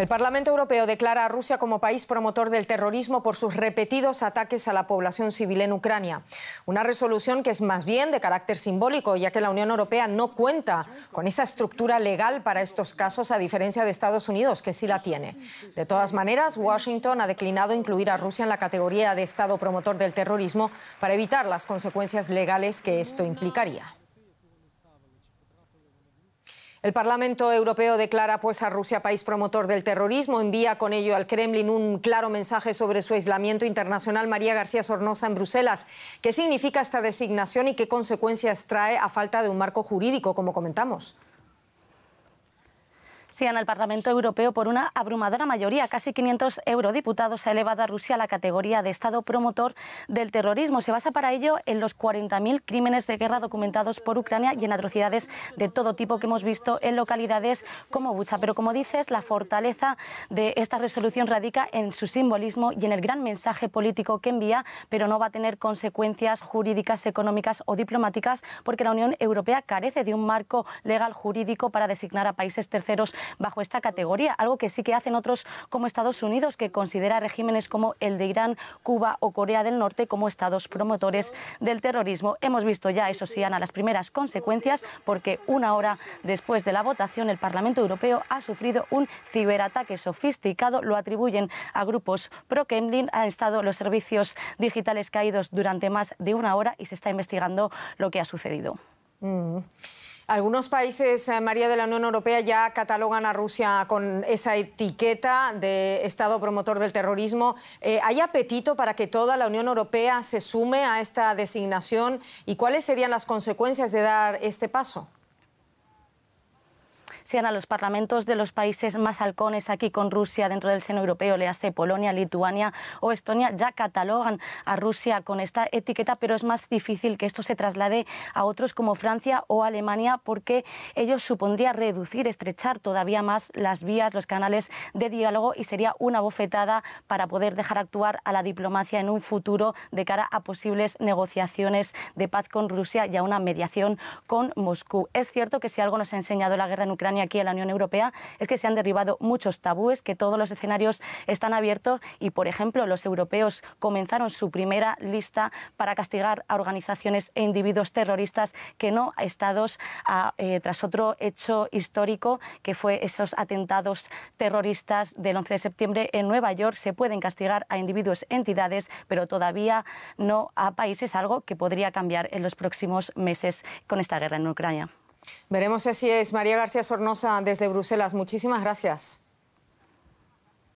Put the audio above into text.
El Parlamento Europeo declara a Rusia como país promotor del terrorismo por sus repetidos ataques a la población civil en Ucrania. Una resolución que es más bien de carácter simbólico, ya que la Unión Europea no cuenta con esa estructura legal para estos casos, a diferencia de Estados Unidos, que sí la tiene. De todas maneras, Washington ha declinado incluir a Rusia en la categoría de Estado promotor del terrorismo para evitar las consecuencias legales que esto implicaría. El Parlamento Europeo declara pues a Rusia país promotor del terrorismo, envía con ello al Kremlin un claro mensaje sobre su aislamiento internacional. María García Sornosa en Bruselas, ¿qué significa esta designación y qué consecuencias trae a falta de un marco jurídico, como comentamos? sigan el Parlamento Europeo por una abrumadora mayoría. Casi 500 eurodiputados ha elevado a Rusia a la categoría de Estado promotor del terrorismo. Se basa para ello en los 40.000 crímenes de guerra documentados por Ucrania y en atrocidades de todo tipo que hemos visto en localidades como Bucha. Pero como dices, la fortaleza de esta resolución radica en su simbolismo y en el gran mensaje político que envía, pero no va a tener consecuencias jurídicas, económicas o diplomáticas porque la Unión Europea carece de un marco legal jurídico para designar a países terceros bajo esta categoría, algo que sí que hacen otros como Estados Unidos, que considera regímenes como el de Irán, Cuba o Corea del Norte como estados promotores del terrorismo. Hemos visto ya, eso sí, Ana, las primeras consecuencias, porque una hora después de la votación, el Parlamento Europeo ha sufrido un ciberataque sofisticado, lo atribuyen a grupos pro-Kremlin, han estado los servicios digitales caídos durante más de una hora y se está investigando lo que ha sucedido. Mm. Algunos países, eh, María, de la Unión Europea ya catalogan a Rusia con esa etiqueta de Estado promotor del terrorismo. Eh, ¿Hay apetito para que toda la Unión Europea se sume a esta designación? ¿Y cuáles serían las consecuencias de dar este paso? sean a los parlamentos de los países más halcones aquí con Rusia dentro del seno europeo, le hace Polonia, Lituania o Estonia, ya catalogan a Rusia con esta etiqueta, pero es más difícil que esto se traslade a otros como Francia o Alemania porque ellos supondría reducir, estrechar todavía más las vías, los canales de diálogo y sería una bofetada para poder dejar actuar a la diplomacia en un futuro de cara a posibles negociaciones de paz con Rusia y a una mediación con Moscú. Es cierto que si algo nos ha enseñado la guerra en Ucrania aquí en la Unión Europea es que se han derribado muchos tabúes, que todos los escenarios están abiertos y, por ejemplo, los europeos comenzaron su primera lista para castigar a organizaciones e individuos terroristas que no a estados eh, tras otro hecho histórico que fue esos atentados terroristas del 11 de septiembre en Nueva York. Se pueden castigar a individuos, entidades, pero todavía no a países, algo que podría cambiar en los próximos meses con esta guerra en Ucrania. Veremos si es María García Sornosa desde Bruselas. Muchísimas gracias.